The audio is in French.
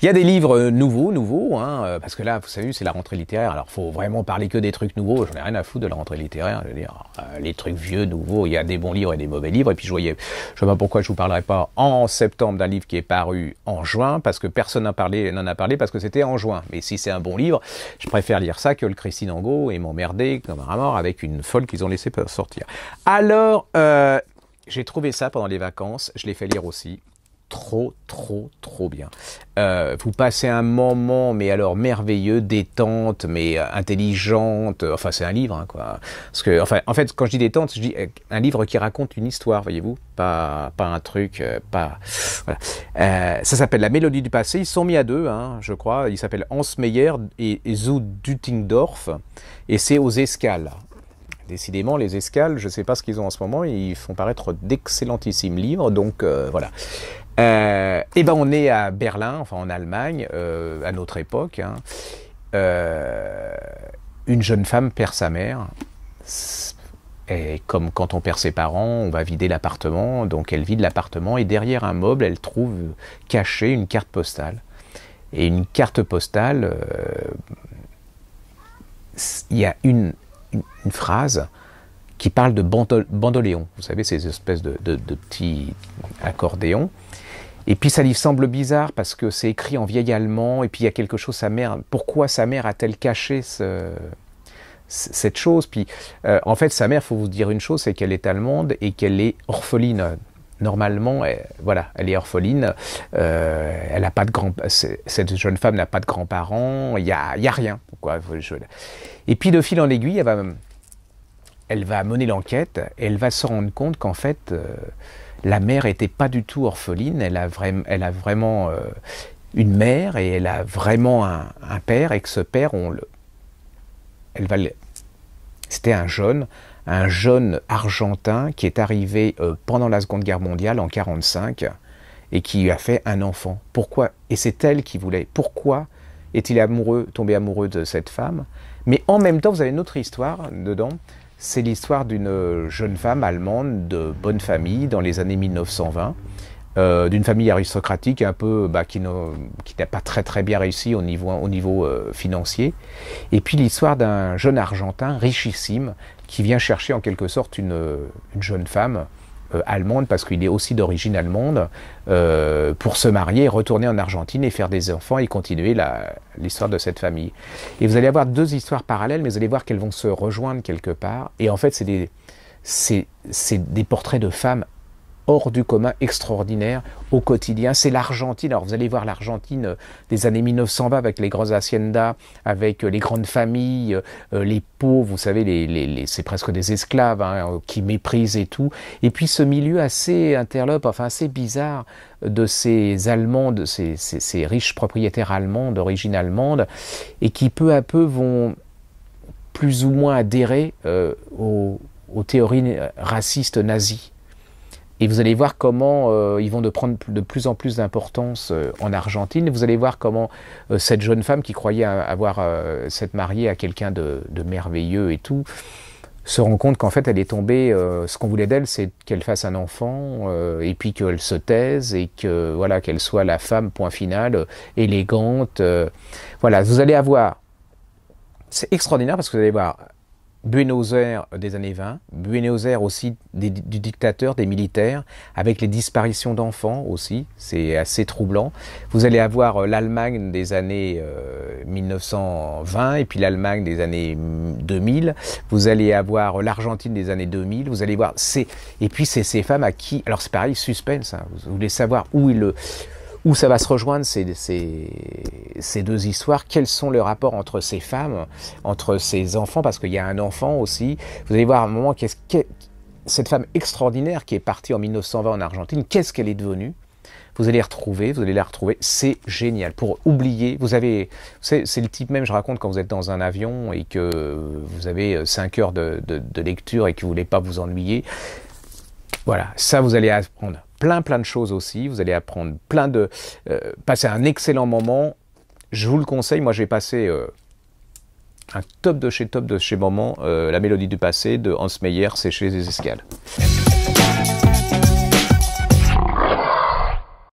Il y a des livres euh, nouveaux, nouveaux, hein, euh, parce que là, vous savez, c'est la rentrée littéraire. Alors, faut vraiment parler que des trucs nouveaux. J'en ai rien à foutre de la rentrée littéraire. Je veux dire, euh, les trucs vieux, nouveaux, il y a des bons livres et des mauvais livres. Et puis, je voyais, je sais pas pourquoi je vous parlerai pas en septembre d'un livre qui est paru en juin, parce que personne n'en parlé, a parlé parce que c'était en juin. Mais si c'est un bon livre, je préfère lire ça que le Christine Angot et m'emmerder comme un mort avec une folle qu'ils ont laissé sortir. Alors, j'ai trouvé ça pendant les vacances. Je l'ai fait lire aussi trop, trop, trop bien. Euh, vous passez un moment, mais alors merveilleux, détente, mais euh, intelligente. Enfin, c'est un livre, hein, quoi. Parce que, enfin, en fait, quand je dis détente, je dis euh, un livre qui raconte une histoire, voyez-vous, pas, pas un truc, pas. Voilà. ça s'appelle La Mélodie du passé. Ils sont mis à deux, hein, je crois. Ils s'appellent Hans Meyer et, zou Dutingdorf. et c'est aux escales. Décidément, les escales, je ne sais pas ce qu'ils ont en ce moment, ils font paraître d'excellentissimes livres, donc voilà. Euh, eh et ben on est à Berlin, enfin en Allemagne, euh, à notre époque. Hein. Euh, une jeune femme perd sa mère. Et comme quand on perd ses parents, on va vider l'appartement. Donc elle vide l'appartement et derrière un meuble, elle trouve cachée une carte postale. Et une carte postale, il y a une, phrase qui parle de bandoléon. Vous savez, ces espèces de, de petits accordéons. Et puis ça lui semble bizarre parce que c'est écrit en vieil allemand, et puis il y a quelque chose, sa mère, pourquoi sa mère a-t-elle caché ce, cette chose Puis euh, en fait, sa mère, faut vous dire une chose, c'est qu'elle est allemande et qu'elle est orpheline. Normalement, voilà, elle est orpheline. Euh, elle a pas de grand, cette jeune femme n'a pas de grands-parents. Il y a, rien. pourquoi Et puis de fil en aiguille, elle va, elle va mener l'enquête. Elle va se rendre compte qu'en fait, euh, la mère n'était pas du tout orpheline, elle a, vraiment euh, une mère et elle a vraiment un, père, et que ce père, on le... Elle C'était un jeune, un jeune argentin qui est arrivé euh, pendant la Seconde Guerre mondiale en 1945 et qui lui a fait un enfant. Pourquoi Et c'est elle qui voulait. Pourquoi est-il amoureux, tombé amoureux de cette femme Mais en même temps, vous avez une autre histoire dedans. C'est l'histoire d'une euh, jeune femme allemande de bonne famille dans les années 1920, euh, d'une famille aristocratique un peu bah, qui, n'a pas très très bien réussi au niveau, euh, financier. Et puis l'histoire d'un jeune Argentin richissime qui vient chercher en quelque sorte une, une jeune femme euh, allemande, parce qu'il est aussi d'origine allemande, euh, pour se marier, retourner en Argentine et faire des enfants et continuer l'histoire de cette famille. Et vous allez avoir deux histoires parallèles, mais vous allez voir qu'elles vont se rejoindre quelque part. Et en fait, c'est des, c'est des portraits de femmes hors du commun, extraordinaire au quotidien. C'est l'Argentine. Alors vous allez voir l'Argentine euh, des années 1920 avec les grosses haciendas, avec les grandes euh, familles, euh, les pauvres, vous savez, les, c'est presque des esclaves hein, qui méprisent et tout. Et puis ce milieu assez interlope, enfin assez bizarre de ces Allemands, de ces, riches propriétaires allemands d'origine allemande, et qui peu à peu vont plus ou moins adhérer aux théories racistes nazies. Et vous allez voir comment euh, ils vont de prendre de plus en plus d'importance euh, en Argentine. Vous allez voir comment euh, cette jeune femme qui croyait avoir cette mariée à quelqu'un de, de, merveilleux et tout, se rend compte qu'en fait elle est tombée. ce qu'on voulait d'elle, c'est qu'elle fasse un enfant et puis qu'elle se taise et que voilà qu'elle soit la femme point final, élégante. voilà, vous allez avoir. C'est extraordinaire parce que vous allez voir Buenos Aires euh, des années 20, Buenos Aires aussi du dictateur, des militaires, avec les disparitions d'enfants aussi, c'est assez troublant. Vous allez avoir euh, l'Allemagne des années 1920 euh, et puis l'Allemagne des années 2000, mm, vous allez avoir l'Argentine des années 2000, vous allez voir, c'est, et puis c'est ces femmes à qui, alors c'est pareil, suspense, hein. vous voulez savoir où ils le où ça va se rejoindre ces, deux histoires Quels sont les rapports entre ces femmes, entre ces enfants Parce qu'il y a un enfant aussi. Vous allez voir à un moment, ce que cette femme extraordinaire qui est partie en 1920 en Argentine, qu'est-ce qu'elle est devenue vous allez retrouver, vous allez la retrouver, c'est génial. Pour oublier, vous avez, c'est, le type même, je raconte, quand vous êtes dans un avion et que vous avez 5 euh, heures de, lecture et que vous ne voulez pas vous ennuyer. Voilà, ça vous allez apprendre plein plein de choses aussi. Vous allez apprendre plein de... Euh, passer un excellent moment. Je vous le conseille. Moi, j'ai passé euh, un top de chez top de chez moment, euh, La mélodie du passé de Hans Meyer, C'est chez les escales.